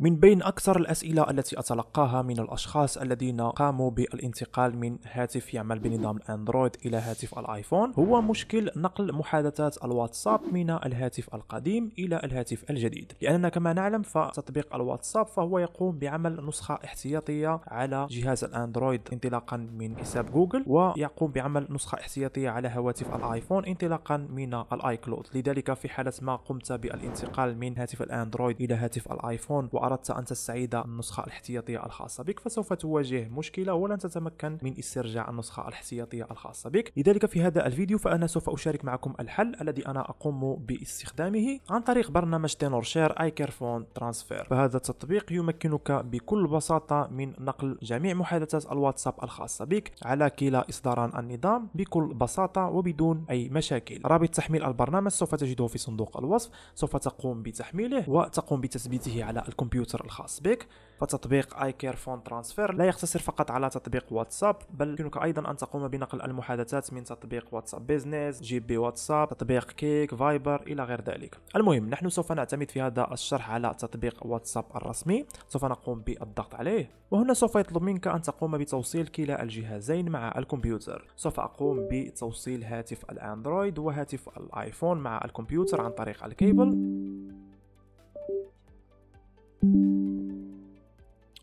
من بين أكثر الأسئلة التي أتلقاها من الأشخاص الذين قاموا بالانتقال من هاتف يعمل بنظام الأندرويد إلى هاتف الآيفون هو مشكل نقل محادثات الواتساب من الهاتف القديم إلى الهاتف الجديد لأننا كما نعلم فتطبيق الواتساب فهو يقوم بعمل نسخة احتياطية على جهاز الأندرويد انطلاقا من حساب جوجل ويقوم بعمل نسخة احتياطية على هواتف الآيفون انطلاقا من الآيكلود لذلك في حالة ما قمت بالانتقال من هاتف الأندرويد إلى هاتف الآيفون أردت أن تستعيد النسخة الاحتياطية الخاصة بك فسوف تواجه مشكلة ولن تتمكن من استرجاع النسخة الاحتياطية الخاصة بك لذلك في هذا الفيديو فأنا سوف أشارك معكم الحل الذي أنا أقوم باستخدامه عن طريق برنامج تينور شير ايكرفون ترانسفير فهذا التطبيق يمكنك بكل بساطة من نقل جميع محادثات الواتساب الخاصة بك على كلا إصداران النظام بكل بساطة وبدون أي مشاكل رابط تحميل البرنامج سوف تجده في صندوق الوصف سوف تقوم بتحميله وتقوم بتثبيته على الكمبيوتر الكمبيوتر الخاص بك فتطبيق اي كير فون ترانسفير لا يقتصر فقط على تطبيق واتساب بل يمكنك ايضا ان تقوم بنقل المحادثات من تطبيق واتساب بيزنس جي بي واتساب تطبيق كيك فايبر الى غير ذلك المهم نحن سوف نعتمد في هذا الشرح على تطبيق واتساب الرسمي سوف نقوم بالضغط عليه وهنا سوف يطلب منك ان تقوم بتوصيل كلا الجهازين مع الكمبيوتر سوف اقوم بتوصيل هاتف الاندرويد وهاتف الايفون مع الكمبيوتر عن طريق الكيبل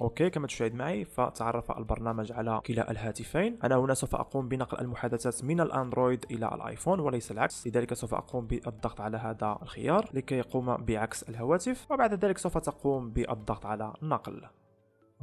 اوكي كما تشاهد معي فتعرف البرنامج على كلا الهاتفين انا هنا سوف اقوم بنقل المحادثات من الاندرويد الى الايفون وليس العكس لذلك سوف اقوم بالضغط على هذا الخيار لكي يقوم بعكس الهواتف وبعد ذلك سوف تقوم بالضغط على نقل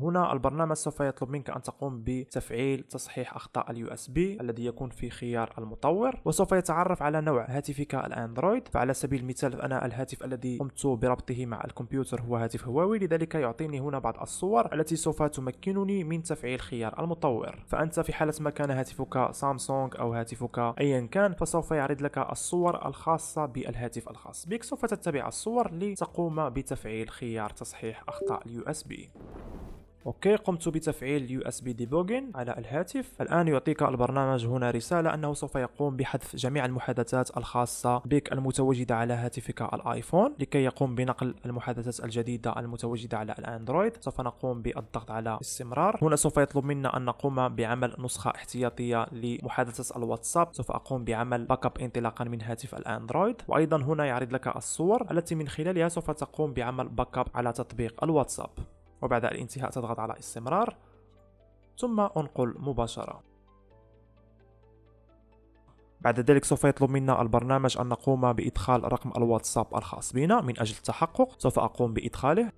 هنا البرنامج سوف يطلب منك أن تقوم بتفعيل تصحيح أخطاء اليو اس بي الذي يكون في خيار المطور وسوف يتعرف على نوع هاتفك الأندرويد فعلى سبيل المثال انا الهاتف الذي قمت بربطه مع الكمبيوتر هو هاتف هواوي لذلك يعطيني هنا بعض الصور التي سوف تمكنني من تفعيل خيار المطور فأنت في حالة ما كان هاتفك سامسونج أو هاتفك أيا كان فسوف يعرض لك الصور الخاصة بالهاتف الخاص بك سوف تتبع الصور لتقوم بتفعيل خيار تصحيح أخطاء اليو اس بي اوكي قمت بتفعيل يو اس بي ديبوغين على الهاتف الان يعطيك البرنامج هنا رساله انه سوف يقوم بحذف جميع المحادثات الخاصه بك المتواجده على هاتفك الايفون لكي يقوم بنقل المحادثات الجديده المتواجده على الاندرويد سوف نقوم بالضغط على استمرار هنا سوف يطلب منا ان نقوم بعمل نسخه احتياطيه لمحادثه الواتساب سوف اقوم بعمل باك اب انطلاقا من هاتف الاندرويد وايضا هنا يعرض لك الصور التي من خلالها سوف تقوم بعمل باك اب على تطبيق الواتساب وبعد الانتهاء تضغط على استمرار ثم انقل مباشرة بعد ذلك سوف يطلب منا البرنامج أن نقوم بإدخال رقم الواتساب الخاص بنا من أجل التحقق سوف أقوم بإدخاله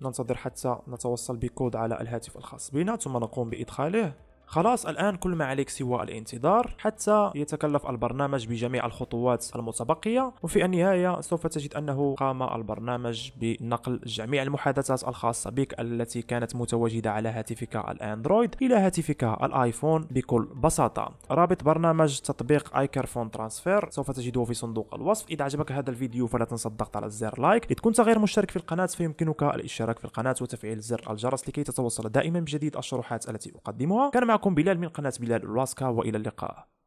ننتظر حتى نتوصل بكود على الهاتف الخاص بنا ثم نقوم بإدخاله خلاص الآن كل ما عليك سوى الانتظار حتى يتكلف البرنامج بجميع الخطوات المتبقية وفي النهاية سوف تجد أنه قام البرنامج بنقل جميع المحادثات الخاصة بك التي كانت متواجدة على هاتفك الأندرويد إلى هاتفك الآيفون بكل بساطة رابط برنامج تطبيق ايكرفون ترانسفير سوف تجده في صندوق الوصف إذا عجبك هذا الفيديو فلا تنسى الضغط على زر لايك إذا كنت غير مشترك في القناة فيمكنك الاشتراك في القناة وتفعيل زر الجرس لكي تتوصل دائما بجديد الشروحات التي أقدمها كان معكم معكم بلال من قناة بلال الراسكا وإلى اللقاء